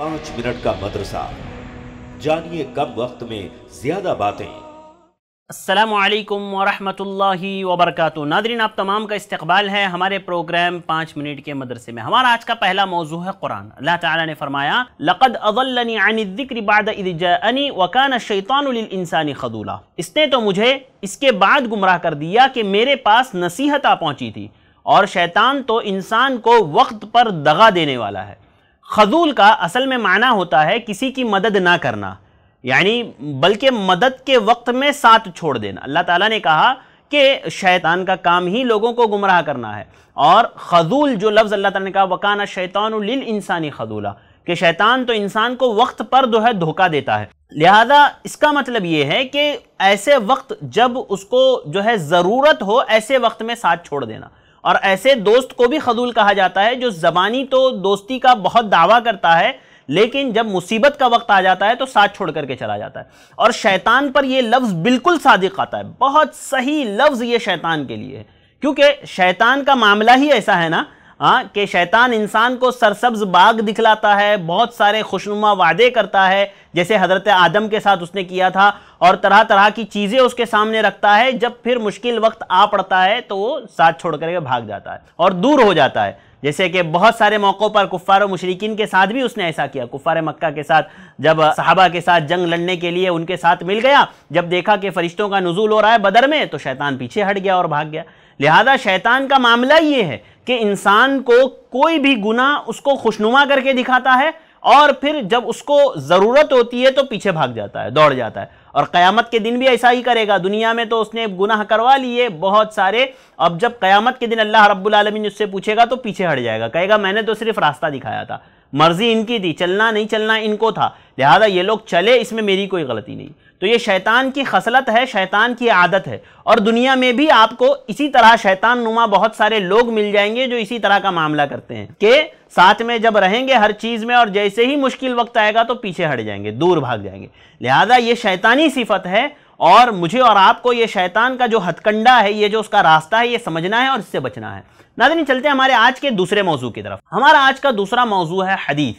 पांच मिनट का मदरसा जानिए कम वक्त में ज्यादा बातें असलम वरहमतुल्लाहि वबरकatuh नादरीन आप तमाम का इस्तकबाल है हमारे प्रोग्राम पाँच मिनट के मदरसे में हमारा आज का पहला मौजू है कुरान अल्लाह ताला ने फरमाया लक़द अवलनी अनिक्र बाद इजनी वकान शैतानसानी खदूला इसने तो मुझे इसके बाद गुमराह कर दिया कि मेरे पास नसीहत आ पहुँची थी और शैतान तो इंसान को वक्त पर दगा देने वाला है खजूल का असल में माना होता है किसी की मदद ना करना यानी बल्कि मदद के वक्त में साथ छोड़ देना अल्लाह ताला ने कहा कि शैतान का काम ही लोगों को गुमराह करना है और खजूल जो लफ्ज़ अल्लाह ताला ने कहा वकाना शैतान लिल इंसानी खजूला कि शैतान तो इंसान को वक्त पर जो है धोखा देता है लिहाजा इसका मतलब ये है कि ऐसे वक्त जब उसको जो है ज़रूरत हो ऐसे वक्त में साथ छोड़ देना और ऐसे दोस्त को भी खदूल कहा जाता है जो जबानी तो दोस्ती का बहुत दावा करता है लेकिन जब मुसीबत का वक्त आ जाता है तो साथ छोड़ करके चला जाता है और शैतान पर यह लफ्ज़ बिल्कुल सादिक आता है बहुत सही लफ्ज़ ये शैतान के लिए है क्योंकि शैतान का मामला ही ऐसा है ना हाँ कि शैतान इंसान को सरसब्ज बाग दिखलाता है बहुत सारे खुशनुमा वादे करता है जैसे हज़रत आदम के साथ उसने किया था और तरह तरह की चीज़ें उसके सामने रखता है जब फिर मुश्किल वक्त आ पड़ता है तो वो साथ छोड़ करके भाग जाता है और दूर हो जाता है जैसे कि बहुत सारे मौक़ों पर कुफ़ार मशरकिन के साथ भी उसने ऐसा किया कुफ़ार मक्का के साथ जब सहाबा के साथ जंग लड़ने के लिए उनके साथ मिल गया जब देखा कि फ़रिश्तों का नज़ुल हो रहा है बदर में तो शैतान पीछे हट गया और भाग गया लिहाजा शैतान का मामला ये है कि इंसान को कोई भी गुना उसको खुशनुमा करके दिखाता है और फिर जब उसको ज़रूरत होती है तो पीछे भाग जाता है दौड़ जाता है और क़यामत के दिन भी ऐसा ही करेगा दुनिया में तो उसने गुनाह करवा लिए बहुत सारे अब जब क़यामत के दिन अल्लाह रब्बुल रब्लमिन उससे पूछेगा तो पीछे हट जाएगा कहेगा मैंने तो सिर्फ रास्ता दिखाया था मर्ज़ी इनकी थी चलना नहीं चलना इनको था लिहाजा ये लोग चले इसमें मेरी कोई गलती नहीं तो ये शैतान की खसलत है शैतान की आदत है और दुनिया में भी आपको इसी तरह शैतान नुमा बहुत सारे लोग मिल जाएंगे जो इसी तरह का मामला करते हैं कि साथ में जब रहेंगे हर चीज़ में और जैसे ही मुश्किल वक्त आएगा तो पीछे हट जाएंगे दूर भाग जाएंगे लिहाजा ये शैतानी सिफत है और मुझे और आपको ये शैतान का जो हथकंडा है ये जो उसका रास्ता है ये समझना है और इससे बचना है नाजनी चलते हैं हमारे आज के दूसरे मौजू की तरफ हमारा आज का दूसरा मौजू है हदीस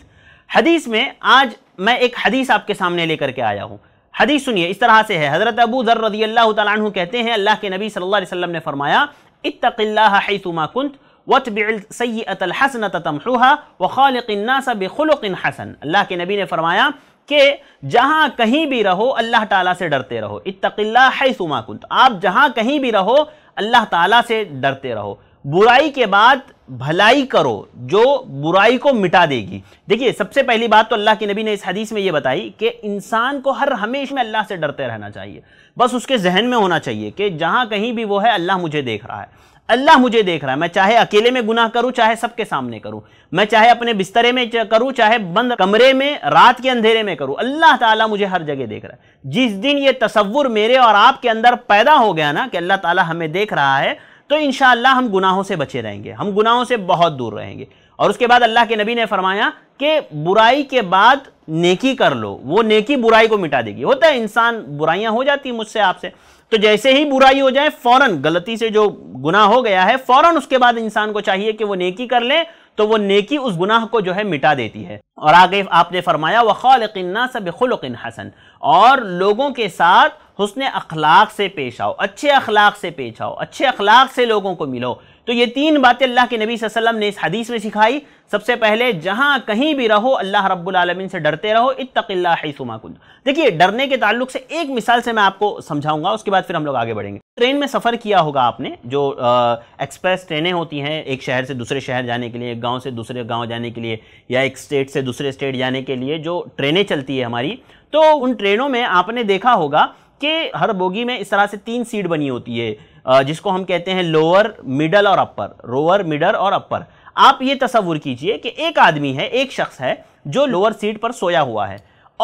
हदीस में आज मैं एक हदीस आपके सामने लेकर के आया हूँ हदीस सुनिए इस तरह से है हज़रत अबू ज़र रदी अल्लाह तु कहते हैं अल्लाह के नबी सल्लल्लाहु अलैहि वसल्लम ने फरमाया इतक़ल्लामा कुंत वतबिल सैतल हसन तमहुहा व खालनास बखलुक हसन अल्लाह के नबी ने फरमाया कि जहाँ कहीं भी रहो अल्लाह ताला से डरते रहो हैसुमा कुंत आप जहाँ कहीं भी रहो अल्लाह ताला से डरते रहो बुराई के बाद भलाई करो जो बुराई को मिटा देगी देखिए सबसे पहली बात तो अल्लाह के नबी ने इस हदीस में ये बताई कि इंसान को हर हमेश में अल्लाह से डरते रहना चाहिए बस उसके जहन में होना चाहिए कि जहाँ कहीं भी वो है अल्लाह मुझे देख रहा है अल्लाह मुझे देख रहा है मैं चाहे अकेले में गुनाह करूं चाहे सबके सामने करूं मैं चाहे अपने बिस्तरे में करूं चाहे बंद कमरे में रात के अंधेरे में करूं अल्लाह ताला मुझे हर जगह देख रहा है जिस दिन ये तस्वुर मेरे और आपके अंदर पैदा हो गया ना कि अल्लाह ताला हमें देख रहा है तो इन हम गुनाहों से बचे रहेंगे हम गुनाहों से बहुत दूर रहेंगे और उसके बाद अल्लाह के नबी ने फरमाया कि बुराई के बाद नेकी कर लो वो नेकी बुराई को मिटा देगी होता है इंसान बुराइयां हो जाती हैं मुझसे आपसे तो जैसे ही बुराई हो जाए फौरन गलती से जो गुनाह हो गया है फौरन उसके बाद इंसान को चाहिए कि वो नेकी कर ले तो वो नेकी उस गुनाह को जो है मिटा देती है और आगे आपने फरमाया वख़ालकन्ना सब खुलकिन हसन और लोगों के साथ हसन अखलाक से पेश आओ अच्छे अखलाक से पेश आओ अच्छे अखलाक से लोगों को मिलो तो ये तीन बातें अल्लाह के नबी वसल्लम ने इस हदीस में सिखाई सबसे पहले जहाँ कहीं भी रहो अल्लाह रब्बुल आलमीन से डरते रहो इतक़ल्ला हैसुमा देखिए डरने के ताल्लुक से एक मिसाल से मैं आपको समझाऊंगा उसके बाद फिर हम लोग आगे बढ़ेंगे ट्रेन में सफ़र किया होगा आपने जो एक्सप्रेस ट्रेनें होती हैं एक शहर से दूसरे शहर जाने के लिए एक गाँव से दूसरे गाँव जाने के लिए या एक स्टेट से दूसरे स्टेट जाने के लिए जो ट्रेनें चलती है हमारी तो उन ट्रेनों में आपने देखा होगा कि हर बोगी में इस तरह से तीन सीट बनी होती है जिसको हम कहते हैं लोअर मिडल और अपर लोअर मिडल और अपर आप ये तस्वुर कीजिए कि एक आदमी है एक शख्स है जो लोअर सीट पर सोया हुआ है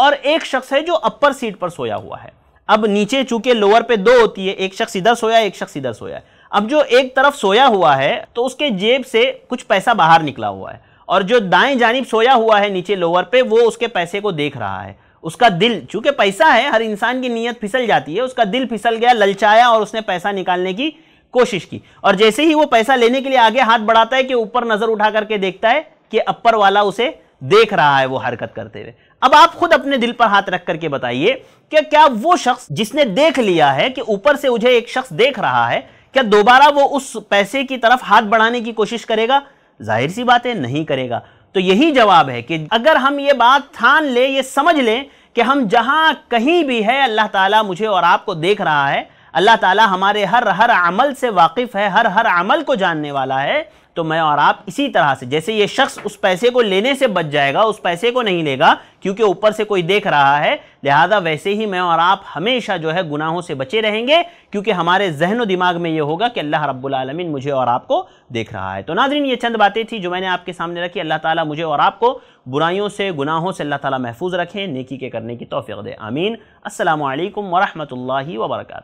और एक शख्स है जो अपर सीट पर सोया हुआ है अब नीचे चूंकि लोअर पे दो होती है एक शख्स इधर सोया एक शख्स इधर सोया है अब जो एक तरफ सोया हुआ है तो उसके जेब से कुछ पैसा बाहर निकला हुआ है और जो दाएं जानब सोया हुआ है नीचे लोअर पे वो उसके पैसे को देख रहा है उसका दिल चूंकि पैसा है हर इंसान की नीयत फिसल जाती है उसका दिल फिसल गया ललचाया और उसने पैसा निकालने की कोशिश की और जैसे ही वो पैसा लेने के लिए आगे हाथ बढ़ाता है कि ऊपर नजर उठा करके देखता है कि अपर वाला उसे देख रहा है वो हरकत करते हुए अब आप खुद अपने दिल पर हाथ रख करके बताइए कि क्या वो शख्स जिसने देख लिया है कि ऊपर से मुझे एक शख्स देख रहा है क्या दोबारा वो उस पैसे की तरफ हाथ बढ़ाने की कोशिश करेगा जाहिर सी बात है नहीं करेगा तो यही जवाब है कि अगर हम ये बात ठान ले ये समझ लें कि हम जहां कहीं भी है अल्लाह ताला मुझे और आपको देख रहा है अल्लाह ताला हमारे हर हर अमल से वाकिफ़ है हर हर अमल को जानने वाला है तो मैं और आप इसी तरह से जैसे ये शख्स उस पैसे को लेने से बच जाएगा उस पैसे को नहीं लेगा क्योंकि ऊपर से कोई देख रहा है लिहाजा वैसे ही मैं और आप हमेशा जो है गुनाहों से बचे रहेंगे क्योंकि हमारे जहन दिमाग में ये होगा कि अल्लाह रब्बुल आलमीन मुझे और आपको देख रहा है तो नाजरीन ये चंद बातें थी जो मैंने आपके सामने रखी अल्लाह ताला मुझे और आपको बुराइयों से गुनाहों से अल्लाह ताला महफूज रखें नेकी के करने की तोफ़ी दे आमीन असल वरहमल वर्का